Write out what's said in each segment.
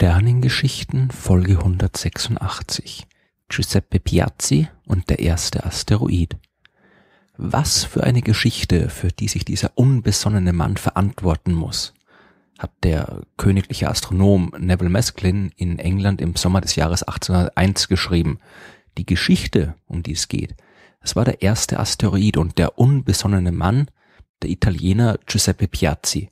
Sternengeschichten Folge 186 Giuseppe Piazzi und der erste Asteroid. Was für eine Geschichte, für die sich dieser unbesonnene Mann verantworten muss, hat der königliche Astronom Neville Mesklin in England im Sommer des Jahres 1801 geschrieben. Die Geschichte, um die es geht, es war der erste Asteroid und der unbesonnene Mann, der Italiener Giuseppe Piazzi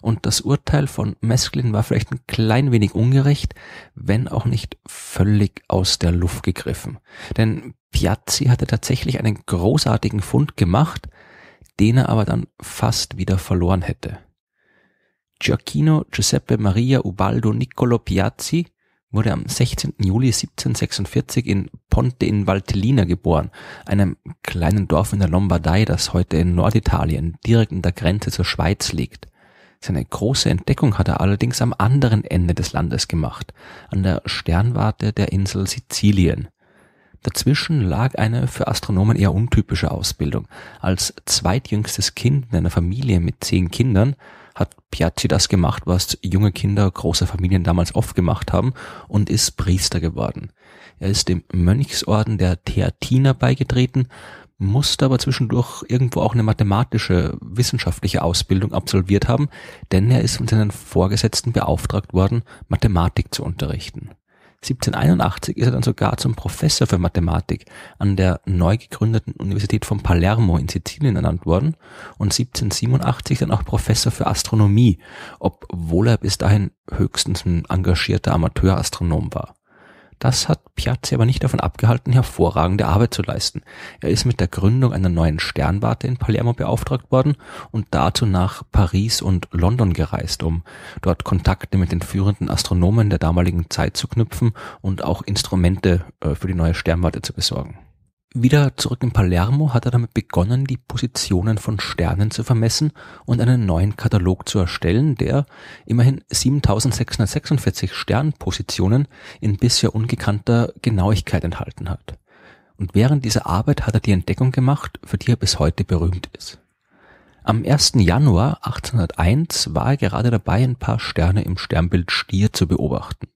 und das Urteil von Mesklin war vielleicht ein klein wenig ungerecht, wenn auch nicht völlig aus der Luft gegriffen. Denn Piazzi hatte tatsächlich einen großartigen Fund gemacht, den er aber dann fast wieder verloren hätte. Gioacchino Giuseppe Maria Ubaldo Niccolo Piazzi wurde am 16. Juli 1746 in Ponte in Valtellina geboren, einem kleinen Dorf in der Lombardei, das heute in Norditalien direkt an der Grenze zur Schweiz liegt. Seine große Entdeckung hat er allerdings am anderen Ende des Landes gemacht, an der Sternwarte der Insel Sizilien. Dazwischen lag eine für Astronomen eher untypische Ausbildung. Als zweitjüngstes Kind in einer Familie mit zehn Kindern hat Piazzi das gemacht, was junge Kinder großer Familien damals oft gemacht haben und ist Priester geworden. Er ist dem Mönchsorden der Theatiner beigetreten, musste aber zwischendurch irgendwo auch eine mathematische, wissenschaftliche Ausbildung absolviert haben, denn er ist von seinen Vorgesetzten beauftragt worden, Mathematik zu unterrichten. 1781 ist er dann sogar zum Professor für Mathematik an der neu gegründeten Universität von Palermo in Sizilien ernannt worden und 1787 dann auch Professor für Astronomie, obwohl er bis dahin höchstens ein engagierter Amateurastronom war. Das hat Piazzi aber nicht davon abgehalten, hervorragende Arbeit zu leisten. Er ist mit der Gründung einer neuen Sternwarte in Palermo beauftragt worden und dazu nach Paris und London gereist, um dort Kontakte mit den führenden Astronomen der damaligen Zeit zu knüpfen und auch Instrumente äh, für die neue Sternwarte zu besorgen. Wieder zurück in Palermo hat er damit begonnen, die Positionen von Sternen zu vermessen und einen neuen Katalog zu erstellen, der immerhin 7646 Sternpositionen in bisher ungekannter Genauigkeit enthalten hat. Und während dieser Arbeit hat er die Entdeckung gemacht, für die er bis heute berühmt ist. Am 1. Januar 1801 war er gerade dabei, ein paar Sterne im Sternbild Stier zu beobachten.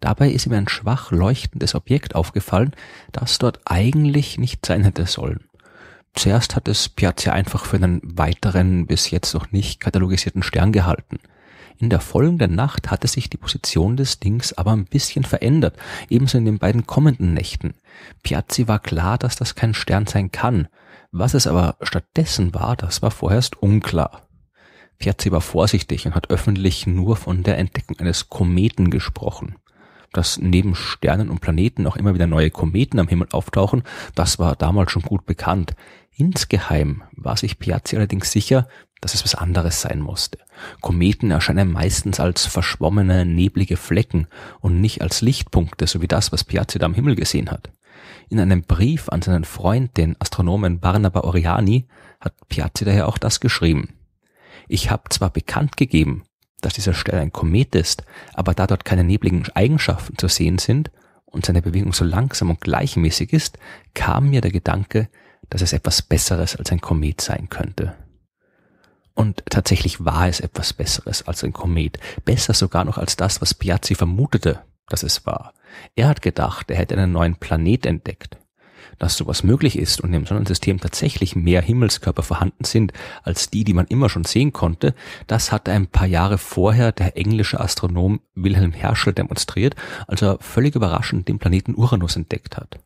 Dabei ist ihm ein schwach leuchtendes Objekt aufgefallen, das dort eigentlich nicht sein hätte sollen. Zuerst hat es Piazzi einfach für einen weiteren, bis jetzt noch nicht katalogisierten Stern gehalten. In der folgenden Nacht hatte sich die Position des Dings aber ein bisschen verändert, ebenso in den beiden kommenden Nächten. Piazzi war klar, dass das kein Stern sein kann. Was es aber stattdessen war, das war vorerst unklar. Piazzi war vorsichtig und hat öffentlich nur von der Entdeckung eines Kometen gesprochen dass neben Sternen und Planeten auch immer wieder neue Kometen am Himmel auftauchen, das war damals schon gut bekannt. Insgeheim war sich Piazzi allerdings sicher, dass es was anderes sein musste. Kometen erscheinen meistens als verschwommene, neblige Flecken und nicht als Lichtpunkte, so wie das, was Piazzi da am Himmel gesehen hat. In einem Brief an seinen Freund, den Astronomen Barnaba Oriani, hat Piazzi daher auch das geschrieben. Ich habe zwar bekannt gegeben, dass dieser Stern ein Komet ist, aber da dort keine nebligen Eigenschaften zu sehen sind und seine Bewegung so langsam und gleichmäßig ist, kam mir der Gedanke, dass es etwas Besseres als ein Komet sein könnte. Und tatsächlich war es etwas Besseres als ein Komet, besser sogar noch als das, was Piazzi vermutete, dass es war. Er hat gedacht, er hätte einen neuen Planet entdeckt dass sowas möglich ist und im Sonnensystem tatsächlich mehr Himmelskörper vorhanden sind als die, die man immer schon sehen konnte, das hatte ein paar Jahre vorher der englische Astronom Wilhelm Herschel demonstriert, als er völlig überraschend den Planeten Uranus entdeckt hat.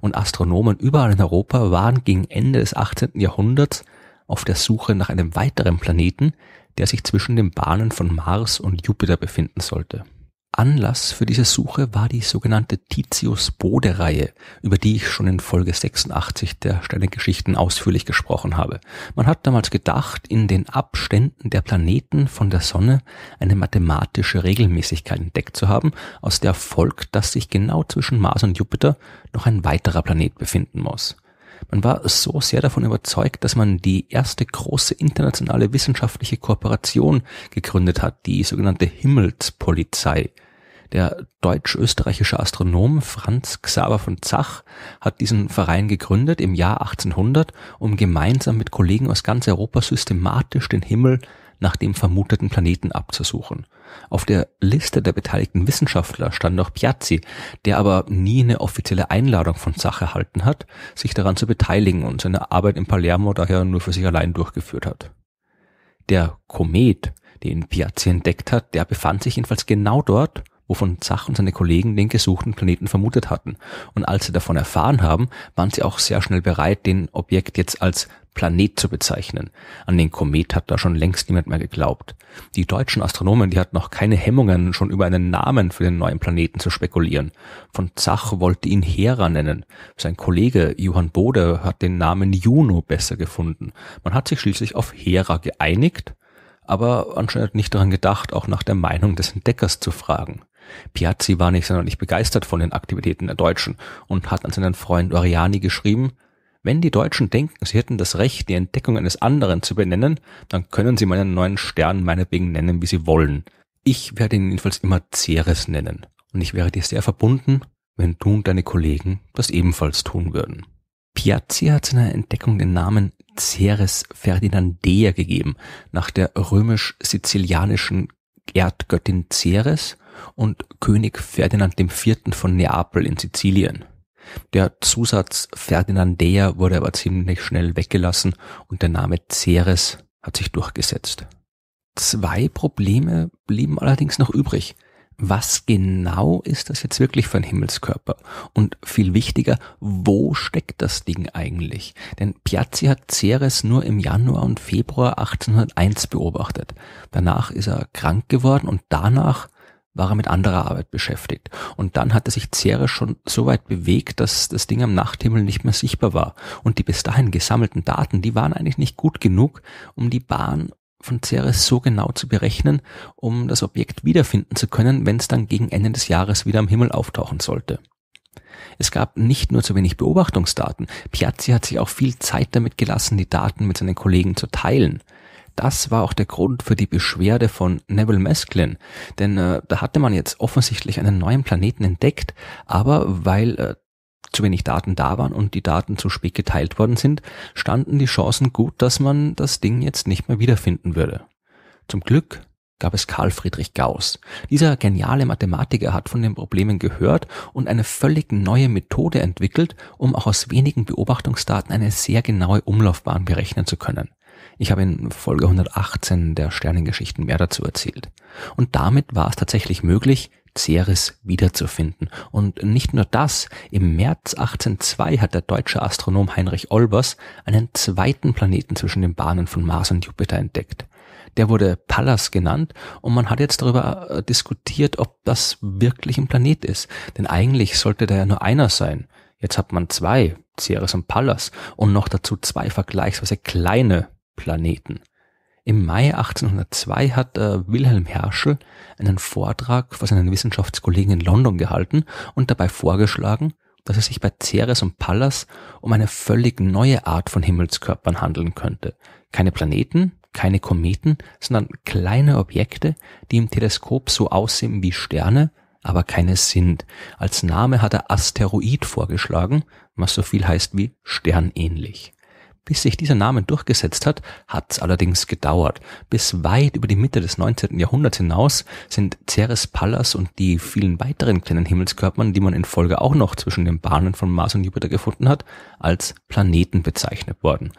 Und Astronomen überall in Europa waren gegen Ende des 18. Jahrhunderts auf der Suche nach einem weiteren Planeten, der sich zwischen den Bahnen von Mars und Jupiter befinden sollte. Anlass für diese Suche war die sogenannte Titius-Bode-Reihe, über die ich schon in Folge 86 der Sternengeschichten ausführlich gesprochen habe. Man hat damals gedacht, in den Abständen der Planeten von der Sonne eine mathematische Regelmäßigkeit entdeckt zu haben, aus der folgt, dass sich genau zwischen Mars und Jupiter noch ein weiterer Planet befinden muss. Man war so sehr davon überzeugt, dass man die erste große internationale wissenschaftliche Kooperation gegründet hat, die sogenannte Himmelspolizei. Der deutsch-österreichische Astronom Franz Xaver von Zach hat diesen Verein gegründet im Jahr 1800, um gemeinsam mit Kollegen aus ganz Europa systematisch den Himmel nach dem vermuteten Planeten abzusuchen. Auf der Liste der beteiligten Wissenschaftler stand auch Piazzi, der aber nie eine offizielle Einladung von Sach erhalten hat, sich daran zu beteiligen und seine Arbeit in Palermo daher nur für sich allein durchgeführt hat. Der Komet, den Piazzi entdeckt hat, der befand sich jedenfalls genau dort, wovon Zach und seine Kollegen den gesuchten Planeten vermutet hatten. Und als sie davon erfahren haben, waren sie auch sehr schnell bereit, den Objekt jetzt als Planet zu bezeichnen. An den Komet hat da schon längst niemand mehr geglaubt. Die deutschen Astronomen, die hatten noch keine Hemmungen, schon über einen Namen für den neuen Planeten zu spekulieren. Von Zach wollte ihn Hera nennen. Sein Kollege Johann Bode hat den Namen Juno besser gefunden. Man hat sich schließlich auf Hera geeinigt, aber anscheinend nicht daran gedacht, auch nach der Meinung des Entdeckers zu fragen. Piazzi war nicht sonderlich begeistert von den Aktivitäten der Deutschen und hat an seinen Freund Oriani geschrieben, wenn die Deutschen denken, sie hätten das Recht, die Entdeckung eines anderen zu benennen, dann können sie meinen neuen Stern meinetwegen nennen, wie sie wollen. Ich werde ihn jedenfalls immer Ceres nennen. Und ich wäre dir sehr verbunden, wenn du und deine Kollegen das ebenfalls tun würden. Piazzi hat seiner Entdeckung den Namen Ceres Ferdinandea gegeben, nach der römisch-sizilianischen Erdgöttin Ceres und König Ferdinand IV. von Neapel in Sizilien. Der Zusatz Ferdinandea wurde aber ziemlich schnell weggelassen und der Name Ceres hat sich durchgesetzt. Zwei Probleme blieben allerdings noch übrig. Was genau ist das jetzt wirklich für ein Himmelskörper? Und viel wichtiger, wo steckt das Ding eigentlich? Denn Piazzi hat Ceres nur im Januar und Februar 1801 beobachtet. Danach ist er krank geworden und danach war er mit anderer Arbeit beschäftigt. Und dann hatte sich Ceres schon so weit bewegt, dass das Ding am Nachthimmel nicht mehr sichtbar war. Und die bis dahin gesammelten Daten, die waren eigentlich nicht gut genug, um die Bahn von Ceres so genau zu berechnen, um das Objekt wiederfinden zu können, wenn es dann gegen Ende des Jahres wieder am Himmel auftauchen sollte. Es gab nicht nur zu wenig Beobachtungsdaten, Piazzi hat sich auch viel Zeit damit gelassen, die Daten mit seinen Kollegen zu teilen. Das war auch der Grund für die Beschwerde von Neville Mesklin, denn äh, da hatte man jetzt offensichtlich einen neuen Planeten entdeckt, aber weil äh, zu wenig Daten da waren und die Daten zu spät geteilt worden sind, standen die Chancen gut, dass man das Ding jetzt nicht mehr wiederfinden würde. Zum Glück gab es Karl Friedrich Gauss. Dieser geniale Mathematiker hat von den Problemen gehört und eine völlig neue Methode entwickelt, um auch aus wenigen Beobachtungsdaten eine sehr genaue Umlaufbahn berechnen zu können. Ich habe in Folge 118 der Sternengeschichten mehr dazu erzählt. Und damit war es tatsächlich möglich, Ceres wiederzufinden. Und nicht nur das, im März 1802 hat der deutsche Astronom Heinrich Olbers einen zweiten Planeten zwischen den Bahnen von Mars und Jupiter entdeckt. Der wurde Pallas genannt und man hat jetzt darüber äh, diskutiert, ob das wirklich ein Planet ist. Denn eigentlich sollte da ja nur einer sein. Jetzt hat man zwei, Ceres und Pallas, und noch dazu zwei vergleichsweise kleine Planeten. Im Mai 1802 hat äh, Wilhelm Herschel einen Vortrag vor seinen Wissenschaftskollegen in London gehalten und dabei vorgeschlagen, dass es sich bei Ceres und Pallas um eine völlig neue Art von Himmelskörpern handeln könnte. Keine Planeten, keine Kometen, sondern kleine Objekte, die im Teleskop so aussehen wie Sterne, aber keine sind. Als Name hat er Asteroid vorgeschlagen, was so viel heißt wie sternähnlich. Bis sich dieser Name durchgesetzt hat, hat es allerdings gedauert. Bis weit über die Mitte des 19. Jahrhunderts hinaus sind Ceres Pallas und die vielen weiteren kleinen Himmelskörpern, die man in Folge auch noch zwischen den Bahnen von Mars und Jupiter gefunden hat, als Planeten bezeichnet worden.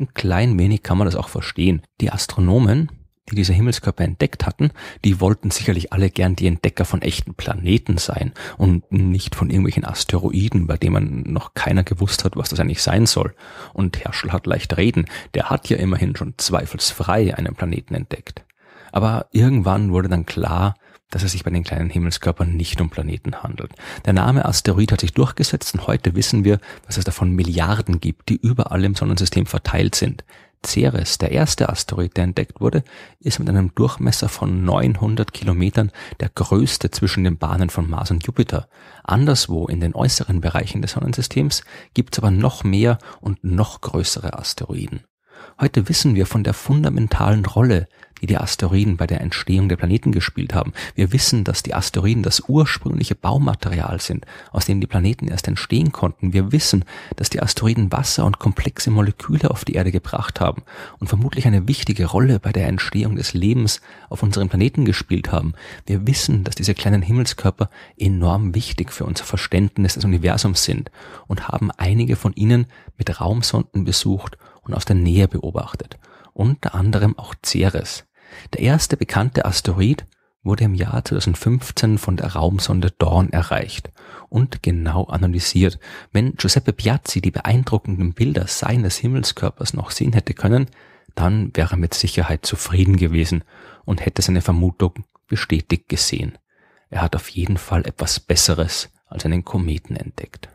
Ein klein wenig kann man das auch verstehen. Die Astronomen, die diese Himmelskörper entdeckt hatten, die wollten sicherlich alle gern die Entdecker von echten Planeten sein und nicht von irgendwelchen Asteroiden, bei denen man noch keiner gewusst hat, was das eigentlich sein soll. Und Herschel hat leicht reden, der hat ja immerhin schon zweifelsfrei einen Planeten entdeckt. Aber irgendwann wurde dann klar, dass es sich bei den kleinen Himmelskörpern nicht um Planeten handelt. Der Name Asteroid hat sich durchgesetzt und heute wissen wir, dass es davon Milliarden gibt, die überall im Sonnensystem verteilt sind. Ceres, der erste Asteroid, der entdeckt wurde, ist mit einem Durchmesser von 900 Kilometern der größte zwischen den Bahnen von Mars und Jupiter. Anderswo in den äußeren Bereichen des Sonnensystems gibt es aber noch mehr und noch größere Asteroiden. Heute wissen wir von der fundamentalen Rolle, die die Asteroiden bei der Entstehung der Planeten gespielt haben. Wir wissen, dass die Asteroiden das ursprüngliche Baumaterial sind, aus dem die Planeten erst entstehen konnten. Wir wissen, dass die Asteroiden Wasser und komplexe Moleküle auf die Erde gebracht haben und vermutlich eine wichtige Rolle bei der Entstehung des Lebens auf unserem Planeten gespielt haben. Wir wissen, dass diese kleinen Himmelskörper enorm wichtig für unser Verständnis des Universums sind und haben einige von ihnen mit Raumsonden besucht und aus der Nähe beobachtet, unter anderem auch Ceres. Der erste bekannte Asteroid wurde im Jahr 2015 von der Raumsonde Dawn erreicht und genau analysiert. Wenn Giuseppe Piazzi die beeindruckenden Bilder seines Himmelskörpers noch sehen hätte können, dann wäre er mit Sicherheit zufrieden gewesen und hätte seine Vermutung bestätigt gesehen. Er hat auf jeden Fall etwas Besseres als einen Kometen entdeckt.